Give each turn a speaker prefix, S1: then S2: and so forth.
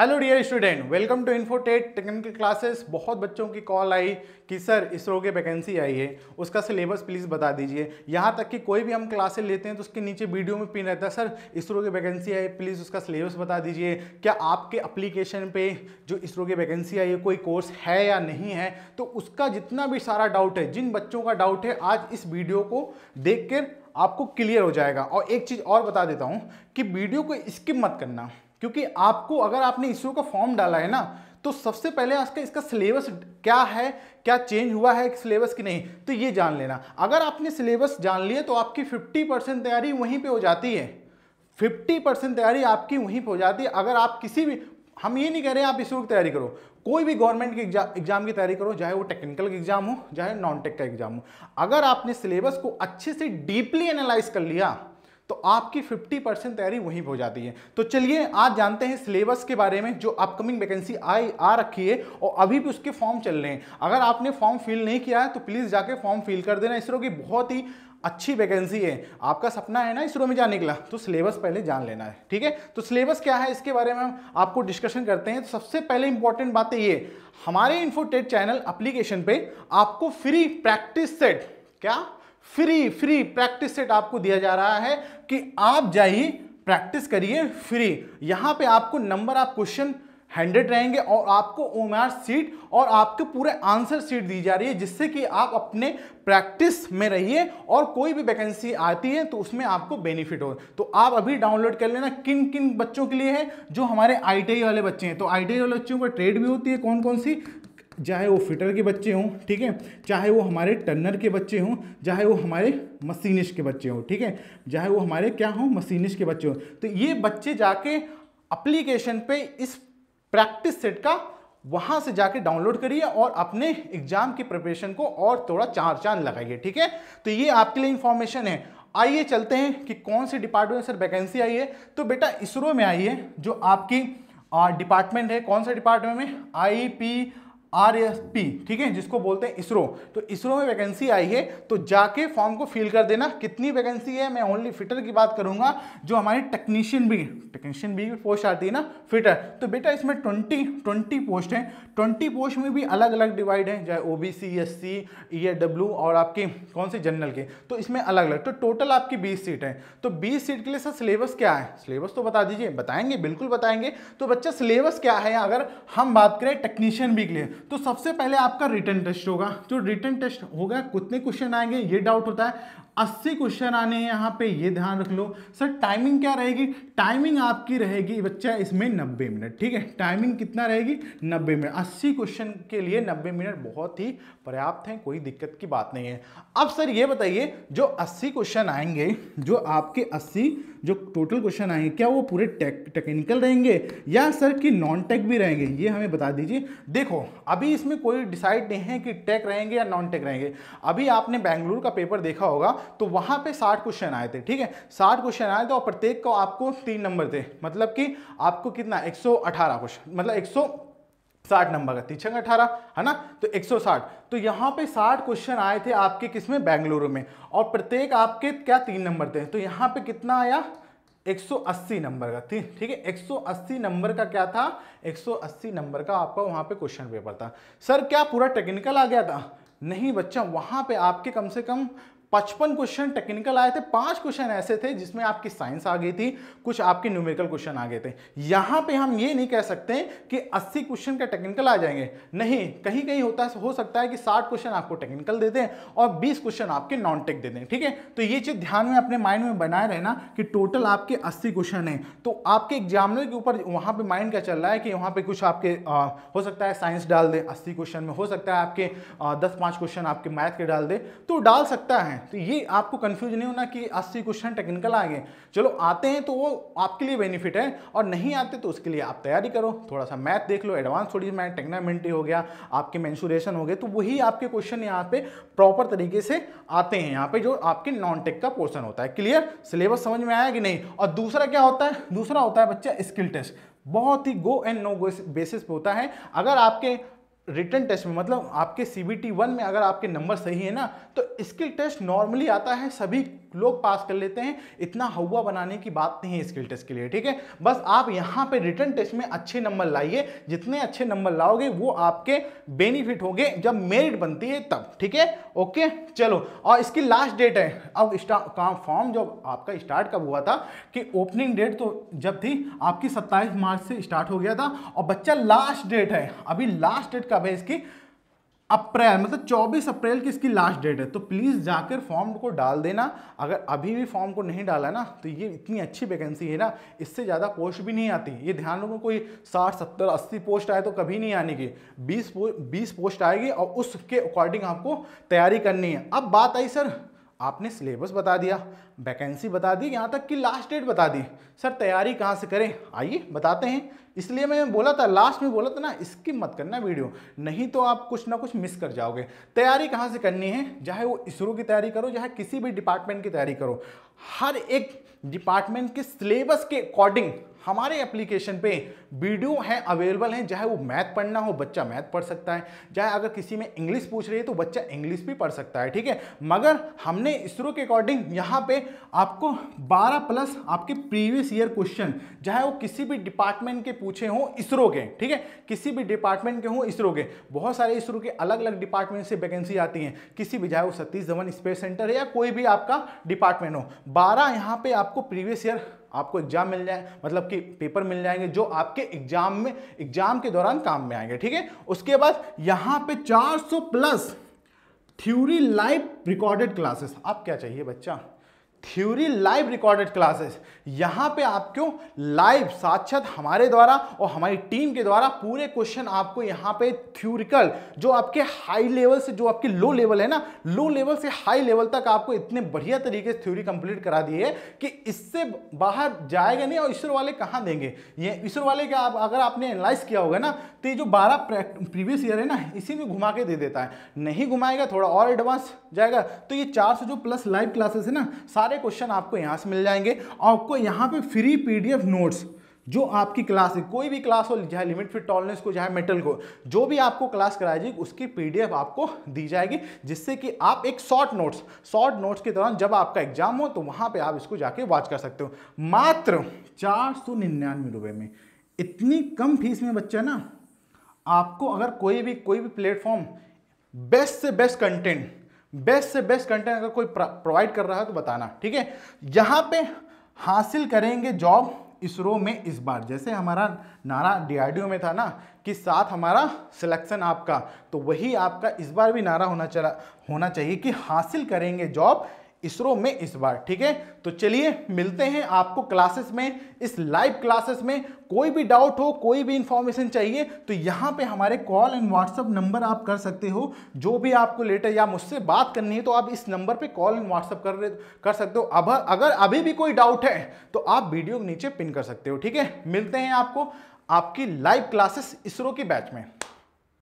S1: hello dear student welcome to Infotech technical classes बहुत बच्चों की कॉल आई कि सर इसरो के वैकेंसी आई है उसका सिलेबस प्लीज़ बता दीजिए यहाँ तक कि कोई भी हम क्लासेस लेते हैं तो उसके नीचे वीडियो में पिन रहता है सर इसरो की वैकेंसी आई प्लीज़ उसका सिलेबस बता दीजिए क्या आपके अप्लीकेशन पर जो इसरो की वैकेंसी आई है कोई कोर्स है या नहीं है तो उसका जितना भी सारा डाउट है जिन बच्चों का डाउट है आज इस वीडियो को देख आपको क्लियर हो जाएगा और एक चीज़ और बता देता हूँ कि वीडियो को स्किप मत करना क्योंकि आपको अगर आपने इसरो का फॉर्म डाला है ना तो सबसे पहले का इसका सिलेबस क्या है क्या चेंज हुआ है सिलेबस की नहीं तो ये जान लेना अगर आपने सिलेबस जान लिया तो आपकी 50 परसेंट तैयारी वहीं पे हो जाती है 50 परसेंट तैयारी आपकी वहीं पे हो जाती है अगर आप किसी भी हम ये नहीं कह रहे हैं आप इसरो की तैयारी करो कोई भी गवर्नमेंट के एग्जाम एग्जाम की तैयारी करो चाहे वो टेक्निकल एग्जाम हो चाहे नॉन टेक का एग्जाम हो अगर आपने सिलेबस को अच्छे से डीपली एनालाइज कर लिया तो आपकी 50 परसेंट तैयारी वहीं हो जाती है तो चलिए आज जानते हैं सिलेबस के बारे में जो अपकमिंग वैकेंसी आई आ रखी है और अभी भी उसके फॉर्म चल रहे हैं अगर आपने फॉर्म फिल नहीं किया है तो प्लीज़ जाके फॉर्म फिल कर देना इसरो की बहुत ही अच्छी वैकेंसी है आपका सपना है ना इसरो में जाने के लिए तो सिलेबस पहले जान लेना है ठीक है तो सिलेबस क्या है इसके बारे में हम आपको डिस्कशन करते हैं तो सबसे पहले इंपॉर्टेंट बात ये हमारे इन्फोटेट चैनल अप्लीकेशन पर आपको फ्री प्रैक्टिस सेट क्या फ्री फ्री प्रैक्टिस सेट आपको दिया जा रहा है कि आप जाइए प्रैक्टिस करिए फ्री यहाँ पे आपको नंबर आप क्वेश्चन हंड्रेड रहेंगे और आपको ओम सीट और आपके पूरे आंसर सीट दी जा रही है जिससे कि आप अपने प्रैक्टिस में रहिए और कोई भी वैकेंसी आती है तो उसमें आपको बेनिफिट हो तो आप अभी डाउनलोड कर लेना किन किन बच्चों के लिए है जो हमारे आई वाले बच्चे हैं तो आई वाले बच्चों पर ट्रेड भी होती है कौन कौन सी चाहे वो फिटर के बच्चे हों ठीक है चाहे वो हमारे टर्नर के बच्चे हों चाहे वो हमारे मशीनिश के बच्चे हों ठीक है चाहे वो हमारे क्या हों मशीनिश के बच्चे हों तो ये बच्चे जाके अप्लीकेशन पे इस प्रैक्टिस सेट का वहाँ से जाके डाउनलोड करिए और अपने एग्जाम की प्रिपरेशन को और थोड़ा चार चांद लगाइए ठीक है तो ये आपके लिए इंफॉर्मेशन है आइए चलते हैं कि कौन से डिपार्टमेंट सर वैकेंसी आई है तो बेटा इसरो में आई है जो आपकी डिपार्टमेंट है कौन सा डिपार्टमेंट में I P R S P ठीक है जिसको बोलते हैं इसरो तो इसरो में वैकेंसी आई है तो जाके फॉर्म को फिल कर देना कितनी वैकेंसी है मैं ओनली फिटर की बात करूंगा जो हमारी टेक्नीशियन भी टेक्नीशियन भी पोस्ट आती है ना फिटर तो बेटा इसमें ट्वेंटी ट्वेंटी पोस्ट हैं ट्वेंटी पोस्ट में भी अलग अलग डिवाइड हैं चाहे O B C S C E A W और आपके कौन से जनरल के तो इसमें अलग अलग तो टोटल आपकी बीस सीट है तो बीस सीट के लिए सर सिलेबस क्या है सिलेबस तो बता दीजिए बताएंगे बिल्कुल बताएंगे तो बच्चा सिलेबस क्या है अगर हम बात करें टेक्नीशियन भी के लिए तो सबसे पहले आपका रिटर्न टेस्ट होगा जो रिटर्न टेस्ट होगा कितने क्वेश्चन आएंगे ये डाउट होता है अस्सी क्वेश्चन आने हैं यहाँ पे ये ध्यान रख लो सर टाइमिंग क्या रहेगी टाइमिंग आपकी रहेगी बच्चा इसमें नब्बे मिनट ठीक है टाइमिंग कितना रहेगी नब्बे मिनट अस्सी क्वेश्चन के लिए नब्बे मिनट बहुत ही पर्याप्त है कोई दिक्कत की बात नहीं है अब सर ये बताइए जो अस्सी क्वेश्चन आएंगे जो आपके अस्सी जो टोटल क्वेश्चन आएंगे क्या वो पूरे टेक्निकल रहेंगे या सर कि नॉन टेक भी रहेंगे ये हमें बता दीजिए देखो अभी इसमें कोई डिसाइड नहीं है कि टेक रहेंगे या नॉन टेक रहेंगे अभी आपने बैंगलुरु का पेपर देखा होगा तो वहां पे 60 क्वेश्चन आए थे ठीक है 60 क्वेश्चन आए थे और प्रत्येक को आपको तीन नंबर थे मतलब कि आपको कितना 118 क्वेश्चन मतलब 100 साठ नंबर का तीन अठारह है ना तो 160 तो यहाँ पे 60 क्वेश्चन आए थे आपके किस में बेंगलुरु में और प्रत्येक आपके क्या तीन नंबर थे तो यहाँ पे कितना आया 180 नंबर का थी ठीक है 180 नंबर का क्या था 180 नंबर का आपका वहां पे क्वेश्चन पेपर था सर क्या पूरा टेक्निकल आ गया था नहीं बच्चा वहां पे आपके कम से कम पचपन क्वेश्चन टेक्निकल आए थे पांच क्वेश्चन ऐसे थे जिसमें आपकी साइंस आ गई थी कुछ आपके न्यूमेरिकल क्वेश्चन आ गए थे यहां पे हम ये नहीं कह सकते कि 80 क्वेश्चन का टेक्निकल आ जाएंगे नहीं कहीं कहीं होता है हो सकता है कि 60 क्वेश्चन आपको टेक्निकल दे दें और 20 क्वेश्चन आपके नॉन टेक दे दें ठीक है तो ये चीज ध्यान में अपने माइंड में बनाए रहना कि टोटल आपके अस्सी क्वेश्चन है तो आपके एग्जामिनर के ऊपर वहां पर माइंड क्या चल रहा है कि वहां पर कुछ आपके आ, हो सकता है साइंस डाल दे अस्सी क्वेश्चन में हो सकता है आपके दस पाँच क्वेश्चन आपके मैथ के डाल दे तो डाल सकता है है तो ये आपको कंफ्यूज नहीं होना कि अस्सी क्वेश्चन टेक्निकल आ गए चलो आते हैं तो वो आपके लिए बेनिफिट है और नहीं आते तो उसके लिए आप तैयारी करो थोड़ा सा मैथ देख लो एडवांस थोड़ी मैथ टेक्नामेंट्री हो गया आपके मैंसूरेशन हो गए तो वही आपके क्वेश्चन यहाँ पे प्रॉपर तरीके से आते हैं यहाँ पे जो आपके नॉन टेक का पोर्सन होता है क्लियर सिलेबस समझ में आया कि नहीं और दूसरा क्या होता है दूसरा होता है बच्चा स्किल टेस्ट बहुत ही go and no go basis पे होता है अगर आपके रिटर्न टेस्ट में मतलब आपके सी बी टी वन में अगर आपके नंबर सही है ना तो स्किल टेस्ट नॉर्मली आता है सभी लोग पास कर लेते हैं इतना हवा बनाने की बात नहीं है स्किल टेस्ट के लिए ठीक है बस आप यहाँ पे रिटर्न टेस्ट में अच्छे नंबर लाइए जितने अच्छे नंबर लाओगे वो आपके बेनिफिट होंगे जब मेरिट बनती है तब ठीक है ओके चलो और इसकी लास्ट डेट है अब काम फॉर्म जब आपका स्टार्ट कब हुआ था कि ओपनिंग डेट तो जब थी आपकी सत्ताईस मार्च से स्टार्ट हो गया था और बच्चा लास्ट डेट है अभी लास्ट डेट का कब है इसकी अप्रैल मतलब 24 अप्रैल की इसकी लास्ट डेट है तो प्लीज़ जाकर फॉर्म को डाल देना अगर अभी भी फॉर्म को नहीं डाला ना तो ये इतनी अच्छी वैकेंसी है ना इससे ज़्यादा पोस्ट भी नहीं आती ये ध्यान रखो कोई 60 70 80 पोस्ट आए तो कभी नहीं आने की 20 पो, 20 पोस्ट आएगी और उसके अकॉर्डिंग आपको तैयारी करनी है अब बात आई सर आपने सिलेबस बता दिया वैकेंसी बता दी यहाँ तक कि लास्ट डेट बता दी सर तैयारी कहाँ से करें आइए बताते हैं इसलिए मैं बोला था लास्ट में बोला था ना इसकी मत करना वीडियो नहीं तो आप कुछ ना कुछ मिस कर जाओगे तैयारी कहाँ से करनी है चाहे वो इसरो की तैयारी करो चाहे किसी भी डिपार्टमेंट की तैयारी करो हर एक डिपार्टमेंट के सिलेबस के अकॉर्डिंग हमारे एप्लीकेशन पे वीडियो हैं अवेलेबल हैं चाहे वो मैथ पढ़ना हो बच्चा मैथ पढ़ सकता है चाहे अगर किसी में इंग्लिश पूछ रही है तो बच्चा इंग्लिश भी पढ़ सकता है ठीक है मगर हमने इसरो के अकॉर्डिंग यहाँ पे आपको 12 प्लस आपके प्रीवियस ईयर क्वेश्चन चाहे वो किसी भी डिपार्टमेंट के पूछे हों इसरो के ठीक है किसी भी डिपार्टमेंट के हों इसरो के बहुत सारे इसरो के अलग अलग डिपार्टमेंट से वैकेंसी आती हैं किसी भी चाहे वो सतीश धवन स्पेस सेंटर है या कोई भी आपका डिपार्टमेंट हो बारह यहाँ पर आपको प्रीवियस ईयर आपको एग्जाम मिल जाए मतलब कि पेपर मिल जाएंगे जो आपके एग्जाम में एग्जाम के दौरान काम में आएंगे ठीक है उसके बाद यहाँ पे 400 plus theory live recorded classes आप क्या चाहिए बच्चा थ्योरी लाइव रिकॉर्डेड क्लासेस यहाँ पे आपको लाइव साक्षात हमारे द्वारा और हमारी टीम के द्वारा पूरे क्वेश्चन आपको यहाँ पे थ्योरिकल जो आपके हाई लेवल से जो आपके लो लेवल है ना लो लेवल से हाई लेवल तक आपको इतने बढ़िया तरीके से थ्योरी कंप्लीट करा दी है कि इससे बाहर जाएगा नहीं और ईश्वर वाले कहाँ देंगे ये ईश्वर वाले का आप अगर आपने एनालाइज किया होगा ना तो ये जो बारह प्रीवियस ईयर है ना इसी में घुमा के दे देता है नहीं घुमाएगा थोड़ा और एडवांस जाएगा तो ये चार जो प्लस लाइव क्लासेस है ना सारे सारे क्वेश्चन आपको यहाँ से मिल जाएंगे आपको यहाँ पे फ्री पीडीएफ नोट्स जो आपकी क्लास है कोई भी क्लास हो चाहे लिमिट फिट टॉलनेस को चाहे मेटल को जो भी आपको क्लास कराई जाएगी उसकी पीडीएफ आपको दी जाएगी जिससे कि आप एक शॉर्ट नोट्स शॉर्ट नोट्स के दौरान जब आपका एग्जाम हो तो वहाँ पे आप इसको जाके वॉच कर सकते हो मात्र चार सौ निन्यानवे रुपये में इतनी कम फीस में बच्चा ना आपको अगर कोई भी कोई भी प्लेटफॉर्म बेस्ट से बेस्ट कंटेंट बेस्ट से बेस्ट कंटेंट अगर कोई प्रोवाइड कर रहा है तो बताना ठीक है यहाँ पे हासिल करेंगे जॉब इसरो में इस बार जैसे हमारा नारा डी में था ना कि साथ हमारा सिलेक्शन आपका तो वही आपका इस बार भी नारा होना चला होना चाहिए कि हासिल करेंगे जॉब इसरो में इस बार ठीक है तो चलिए मिलते हैं आपको क्लासेस में इस लाइव क्लासेस में कोई भी डाउट हो कोई भी इंफॉर्मेशन चाहिए तो यहाँ पे हमारे कॉल एंड व्हाट्सअप नंबर आप कर सकते हो जो भी आपको लेटर या मुझसे बात करनी है तो आप इस नंबर पे कॉल एंड व्हाट्सअप कर कर सकते हो अब अगर अभी भी कोई डाउट है तो आप वीडियो नीचे पिन कर सकते हो ठीक है मिलते हैं आपको आपकी लाइव क्लासेस इसरो की बैच में